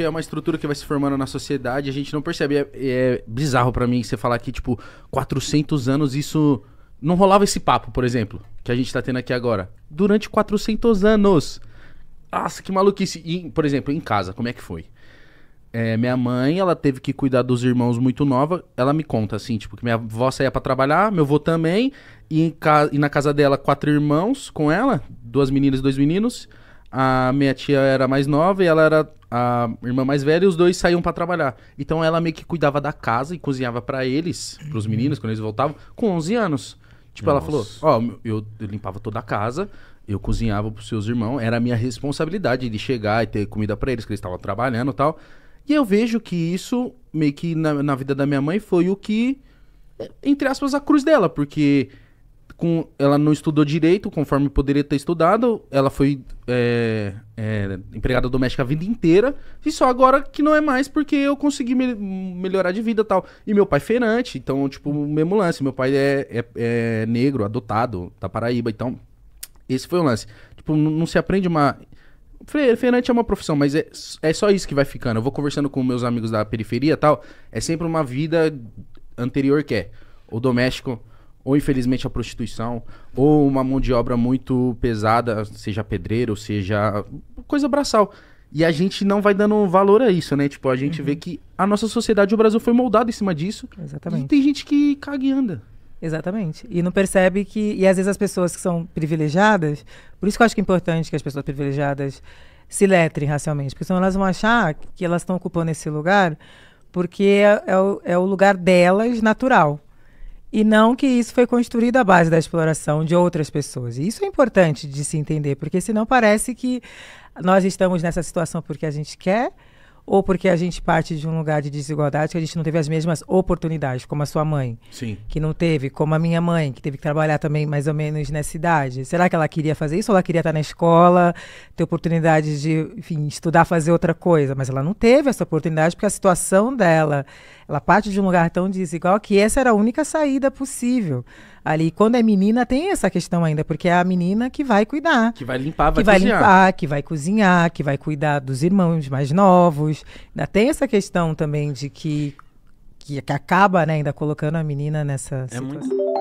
é uma estrutura que vai se formando na sociedade, a gente não percebe. É, é bizarro para mim você falar que, tipo, 400 anos isso. Não rolava esse papo, por exemplo, que a gente tá tendo aqui agora. Durante 400 anos. Nossa, que maluquice. E, por exemplo, em casa, como é que foi? É, minha mãe, ela teve que cuidar dos irmãos muito nova. Ela me conta, assim, tipo, que minha avó saía pra trabalhar, meu avô também. E, e na casa dela, quatro irmãos com ela, duas meninas e dois meninos a minha tia era mais nova e ela era a irmã mais velha e os dois saíam para trabalhar. Então ela meio que cuidava da casa e cozinhava para eles, para os meninos quando eles voltavam, com 11 anos. Tipo, Nossa. ela falou: "Ó, oh, eu, eu, limpava toda a casa, eu cozinhava os seus irmãos, era a minha responsabilidade de chegar e ter comida para eles, que eles estavam trabalhando e tal". E eu vejo que isso meio que na, na vida da minha mãe foi o que é, entre aspas a cruz dela, porque com, ela não estudou direito, conforme poderia ter estudado. Ela foi é, é, empregada doméstica a vida inteira. E só agora que não é mais, porque eu consegui me, melhorar de vida tal. E meu pai feirante, então, tipo, mesmo lance. Meu pai é, é, é negro, adotado, da Paraíba. Então, esse foi o lance. Tipo, não se aprende uma. Feirante é uma profissão, mas é, é só isso que vai ficando. Eu vou conversando com meus amigos da periferia tal. É sempre uma vida anterior que é. O doméstico ou infelizmente a prostituição, ou uma mão de obra muito pesada, seja pedreiro, seja coisa braçal. E a gente não vai dando valor a isso, né? Tipo, a gente uhum. vê que a nossa sociedade, o Brasil foi moldado em cima disso. Exatamente. E tem gente que caga e anda. Exatamente. E não percebe que. E às vezes as pessoas que são privilegiadas, por isso que eu acho que é importante que as pessoas privilegiadas se letrem racialmente, porque senão elas vão achar que elas estão ocupando esse lugar porque é, é, o, é o lugar delas natural. E não que isso foi construído à base da exploração de outras pessoas. E isso é importante de se entender, porque senão parece que nós estamos nessa situação porque a gente quer ou porque a gente parte de um lugar de desigualdade que a gente não teve as mesmas oportunidades, como a sua mãe, Sim. que não teve, como a minha mãe, que teve que trabalhar também mais ou menos nessa idade. Será que ela queria fazer isso ou ela queria estar na escola, ter oportunidade de, enfim, estudar, fazer outra coisa? Mas ela não teve essa oportunidade porque a situação dela, ela parte de um lugar tão desigual que essa era a única saída possível ali. Quando é menina, tem essa questão ainda, porque é a menina que vai cuidar. Que vai limpar, vai que cozinhar. Que vai limpar, que vai cozinhar, que vai cuidar dos irmãos mais novos anos. Ainda tem essa questão também de que, que, que acaba né, ainda colocando a menina nessa situação. É muito...